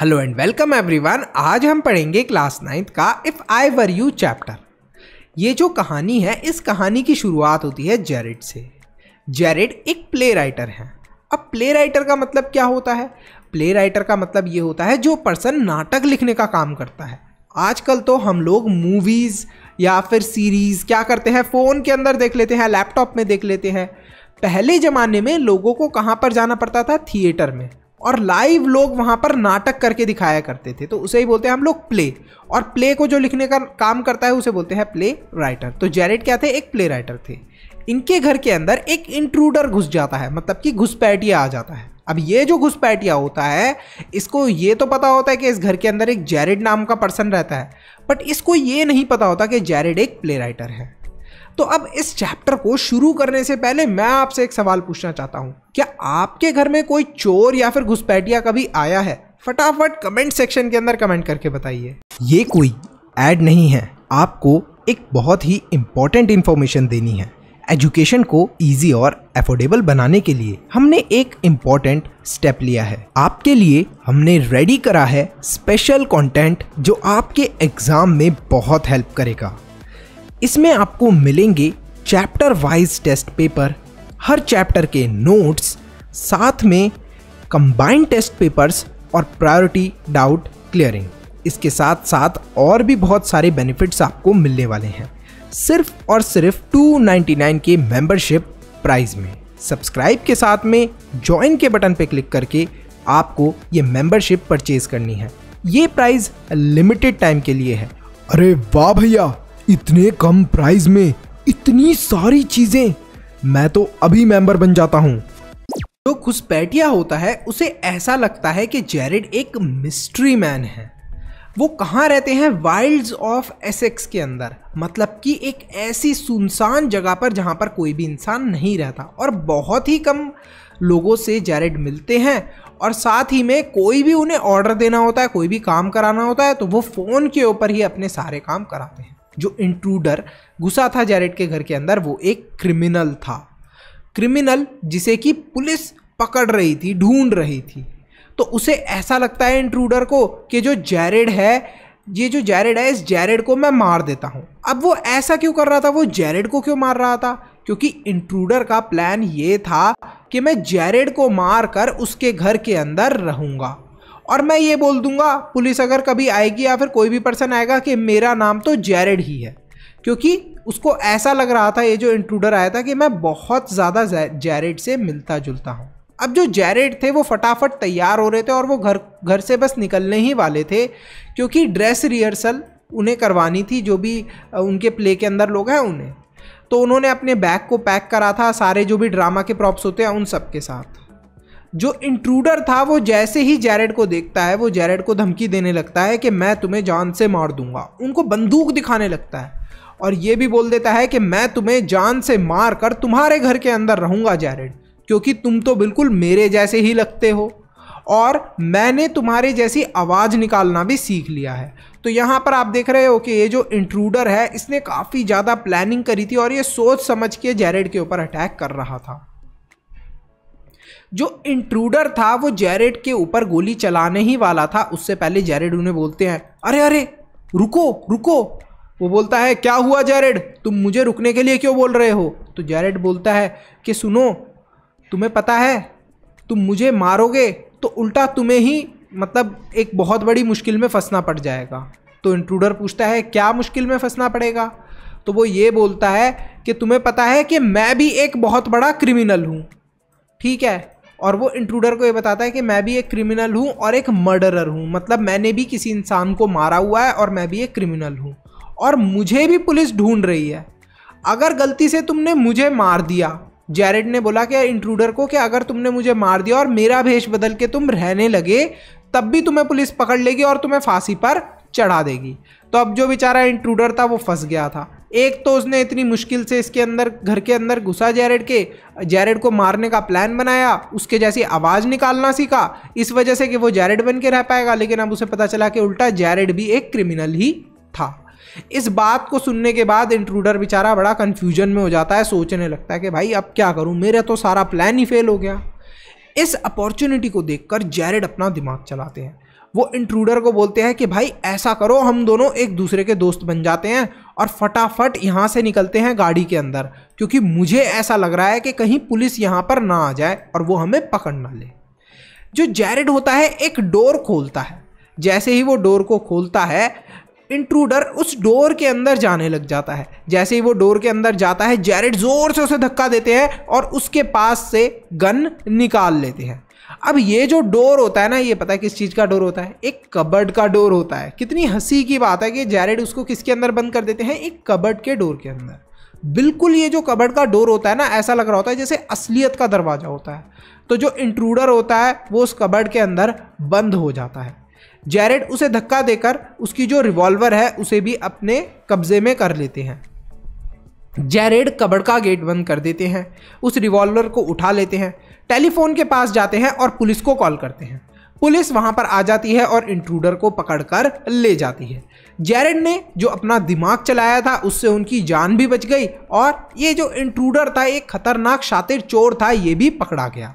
hello and welcome everyone आज हम पढ़ेंगे क्लास नाइन्थ का if I were you chapter ये जो कहानी है इस कहानी की शुरुआत होती है जेरिड से जेरिड एक प्ले राइटर हैं अब प्ले राइटर का मतलब क्या होता है प्ले राइटर का मतलब ये होता है जो पर्सन नाटक लिखने का काम करता है आजकल तो हम लोग मूवीज़ या फिर सीरीज़ क्या करते हैं फ़ोन के अंदर देख लेते हैं लैपटॉप में देख लेते हैं पहले ज़माने में लोगों को कहाँ पर जाना पड़ता था थिएटर में और लाइव लोग वहाँ पर नाटक करके दिखाया करते थे तो उसे ही बोलते हैं हम लोग प्ले और प्ले को जो लिखने का काम करता है उसे बोलते हैं प्ले राइटर तो जैरेट क्या थे एक प्ले राइटर थे इनके घर के अंदर एक इंट्रूडर घुस जाता है मतलब कि घुसपैठिया आ जाता है अब ये जो घुसपैठिया होता है इसको ये तो पता होता है कि इस घर के अंदर एक जैरेड नाम का पर्सन रहता है बट इसको ये नहीं पता होता कि जैरेड एक प्ले राइटर है तो अब इस चैप्टर को शुरू करने से पहले मैं आपसे एक सवाल पूछना चाहता हूँ क्या आपके घर में कोई चोर या फिर घुसपैठिया कभी आया है फटाफट कमेंट सेक्शन के अंदर कमेंट करके बताइए ये कोई एड नहीं है आपको एक बहुत ही इम्पोर्टेंट इन्फॉर्मेशन देनी है एजुकेशन को इजी और एफोर्डेबल बनाने के लिए हमने एक इम्पॉर्टेंट स्टेप लिया है आपके लिए हमने रेडी करा है स्पेशल कंटेंट जो आपके एग्जाम में बहुत हेल्प करेगा इसमें आपको मिलेंगे चैप्टर वाइज टेस्ट पेपर हर चैप्टर के नोट्स साथ में कंबाइंड टेस्ट पेपर्स और प्रायोरिटी डाउट क्लियरिंग इसके साथ साथ और भी बहुत सारे बेनिफिट्स आपको मिलने वाले हैं सिर्फ और सिर्फ 299 के मेंबरशिप प्राइस में सब्सक्राइब के साथ में ज्वाइन के बटन पर क्लिक करके आपको ये मेंबरशिप परचेज करनी है ये प्राइस लिमिटेड टाइम के लिए है अरे वाह भैया इतने कम प्राइस में इतनी सारी चीजें मैं तो अभी मेंबर बन जाता हूँ जो तो घुसपैठिया होता है उसे ऐसा लगता है कि जेरिड एक मिस्ट्री मैन है वो कहाँ रहते हैं वाइल्ड्स ऑफ एसेक्स के अंदर मतलब कि एक ऐसी सुनसान जगह पर जहाँ पर कोई भी इंसान नहीं रहता और बहुत ही कम लोगों से जेरिड मिलते हैं और साथ ही में कोई भी उन्हें ऑर्डर देना होता है कोई भी काम कराना होता है तो वो फ़ोन के ऊपर ही अपने सारे काम कराते हैं जो इंट्रूडर घुसा था जैरेट के घर के अंदर वो एक क्रिमिनल था क्रिमिनल जिसे कि पुलिस पकड़ रही थी ढूंढ रही थी तो उसे ऐसा लगता है इंट्रूडर को कि जो जैरेड है ये जो जैरेड है इस जैरेड को मैं मार देता हूँ अब वो ऐसा क्यों कर रहा था वो जैरेड को क्यों मार रहा था क्योंकि इंट्रूडर का प्लान ये था कि मैं जैरेड को मार कर उसके घर के अंदर रहूँगा और मैं ये बोल दूंगा पुलिस अगर कभी आएगी या फिर कोई भी पर्सन आएगा कि मेरा नाम तो जैरेड ही है क्योंकि उसको ऐसा लग रहा था ये जो इंट्रूडर आया था कि मैं बहुत ज़्यादा जैरेड से मिलता जुलता हूँ अब जो जेरेड थे वो फटाफट तैयार हो रहे थे और वो घर घर से बस निकलने ही वाले थे क्योंकि ड्रेस रिहर्सल उन्हें करवानी थी जो भी उनके प्ले के अंदर लोग हैं उन्हें तो उन्होंने अपने बैग को पैक करा था सारे जो भी ड्रामा के प्रॉप्स होते हैं उन सब के साथ जो इंट्रूडर था वो जैसे ही जैरेड को देखता है वो जैरेड को धमकी देने लगता है कि मैं तुम्हें जान से मार दूंगा उनको बंदूक दिखाने लगता है और ये भी बोल देता है कि मैं तुम्हें जान से मार कर तुम्हारे घर के अंदर रहूँगा जैरेड क्योंकि तुम तो बिल्कुल मेरे जैसे ही लगते हो और मैंने तुम्हारे जैसी आवाज़ निकालना भी सीख लिया है तो यहाँ पर आप देख रहे हो कि ये जो इंट्रूडर है इसने काफ़ी ज़्यादा प्लानिंग करी थी और ये सोच समझ के जैरेड के ऊपर अटैक कर रहा था जो इंट्रूडर था वो जेरेड के ऊपर गोली चलाने ही वाला था उससे पहले जेरेड उन्हें बोलते हैं अरे अरे रुको रुको वो बोलता है क्या हुआ जेरेड तुम मुझे रुकने के लिए क्यों बोल रहे हो तो जेरेड बोलता है कि सुनो तुम्हें पता है तुम मुझे मारोगे तो उल्टा तुम्हें ही मतलब एक बहुत बड़ी मुश्किल में फंसना पड़ जाएगा तो इंट्रूडर पूछता है क्या मुश्किल में फंसना पड़ेगा तो वो ये बोलता है कि तुम्हें पता है कि मैं भी एक बहुत बड़ा क्रिमिनल हूँ ठीक है और वो इंट्रूडर को ये बताता है कि मैं भी एक क्रिमिनल हूँ और एक मर्डरर हूँ मतलब मैंने भी किसी इंसान को मारा हुआ है और मैं भी एक क्रिमिनल हूँ और मुझे भी पुलिस ढूंढ रही है अगर गलती से तुमने मुझे मार दिया जैरेड ने बोला कि इंट्रूडर को कि अगर तुमने मुझे मार दिया और मेरा भेष बदल के तुम रहने लगे तब भी तुम्हें पुलिस पकड़ लेगी और तुम्हें फांसी पर चढ़ा देगी तो अब जो बेचारा इंट्रूडर था वो फंस गया था एक तो उसने इतनी मुश्किल से इसके अंदर घर के अंदर घुसा जैरेड के जैरेड को मारने का प्लान बनाया उसके जैसी आवाज़ निकालना सीखा इस वजह से कि वो जैरेड बन के रह पाएगा लेकिन अब उसे पता चला कि उल्टा जैरेड भी एक क्रिमिनल ही था इस बात को सुनने के बाद इंट्रूडर बेचारा बड़ा कन्फ्यूजन में हो जाता है सोचने लगता है कि भाई अब क्या करूँ मेरा तो सारा प्लान ही फेल हो गया इस अपॉर्चुनिटी को देखकर जैरेड अपना दिमाग चलाते हैं वो इंट्रूडर को बोलते हैं कि भाई ऐसा करो हम दोनों एक दूसरे के दोस्त बन जाते हैं और फटाफट यहाँ से निकलते हैं गाड़ी के अंदर क्योंकि मुझे ऐसा लग रहा है कि कहीं पुलिस यहाँ पर ना आ जाए और वो हमें पकड़ ना ले जो जैरिड होता है एक डोर खोलता है जैसे ही वो डोर को खोलता है इंट्रूडर उस डोर के अंदर जाने लग जाता है जैसे ही वो डोर के अंदर जाता है जैरिड ज़ोर से उसे धक्का देते हैं और उसके पास से गन निकाल लेते हैं अब ये जो डोर होता है ना ये पता है किस चीज़ का डोर होता है एक कबर्ड का डोर होता है कितनी हंसी की बात है कि जैरेड उसको किसके अंदर बंद कर देते हैं एक कबर्ड के डोर के अंदर बिल्कुल ये जो कबर्ड का डोर होता है ना ऐसा लग रहा होता है जैसे असलियत का दरवाज़ा होता है तो जो इंट्रूडर होता है वो उस कबर्ड के अंदर बंद हो जाता है जैरेड उसे धक्का देकर उसकी जो रिवॉल्वर है उसे भी अपने कब्जे में कर लेते हैं जैरेड कबड़ का गेट बंद कर देते हैं उस रिवॉल्वर को उठा लेते हैं टेलीफोन के पास जाते हैं और पुलिस को कॉल करते हैं पुलिस वहां पर आ जाती है और इंट्रूडर को पकड़कर ले जाती है जेरेड ने जो अपना दिमाग चलाया था उससे उनकी जान भी बच गई और ये जो इंट्रूडर था एक खतरनाक शातिर चोर था ये भी पकड़ा गया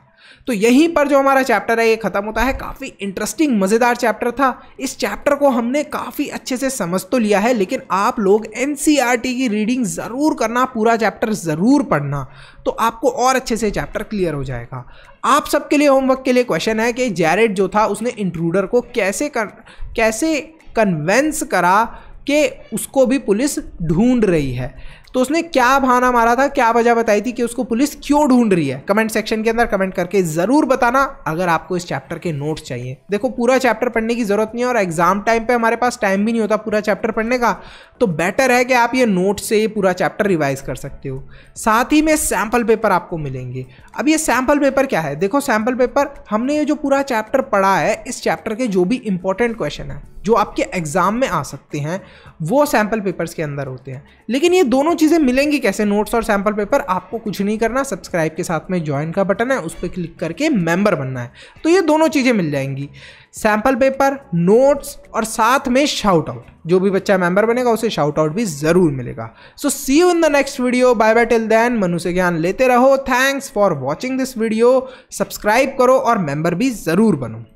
तो यहीं पर जो हमारा चैप्टर है ये ख़त्म होता है काफ़ी इंटरेस्टिंग मज़ेदार चैप्टर था इस चैप्टर को हमने काफ़ी अच्छे से समझ तो लिया है लेकिन आप लोग एन e की रीडिंग ज़रूर करना पूरा चैप्टर ज़रूर पढ़ना तो आपको और अच्छे से चैप्टर क्लियर हो जाएगा आप सबके लिए होमवर्क के लिए क्वेश्चन है कि जैरेड जो था उसने इंट्रूडर को कैसे कर कैसे कन्वेंस करा कि उसको भी पुलिस ढूंढ रही है तो उसने क्या भाना मारा था क्या वजह बताई थी कि उसको पुलिस क्यों ढूंढ रही है कमेंट सेक्शन के अंदर कमेंट करके ज़रूर बताना अगर आपको इस चैप्टर के नोट्स चाहिए देखो पूरा चैप्टर पढ़ने की ज़रूरत नहीं है और एग्जाम टाइम पे हमारे पास टाइम भी नहीं होता पूरा चैप्टर पढ़ने का तो बेटर है कि आप ये नोट से ये पूरा चैप्टर रिवाइज कर सकते हो साथ ही में सैंपल पेपर आपको मिलेंगे अब ये सैंपल पेपर क्या है देखो सैंपल पेपर हमने ये जो पूरा चैप्टर पढ़ा है इस चैप्टर के जो भी इंपॉर्टेंट क्वेश्चन है जो आपके एग्जाम में आ सकते हैं वो सैंपल पेपर्स के अंदर होते हैं लेकिन ये दोनों चीज़ें मिलेंगी कैसे नोट्स और सैम्पल पेपर आपको कुछ नहीं करना सब्सक्राइब के साथ में ज्वाइन का बटन है उस पर क्लिक करके मेंबर बनना है तो ये दोनों चीज़ें मिल जाएंगी सैम्पल पेपर नोट्स और साथ में शाउट आउट जो भी बच्चा मेंबर बनेगा उसे शाउट आउट भी ज़रूर मिलेगा so see you in the next video bye bye till then Manu से ज्ञान लेते रहो thanks for watching this video subscribe करो और मेंबर भी ज़रूर बनो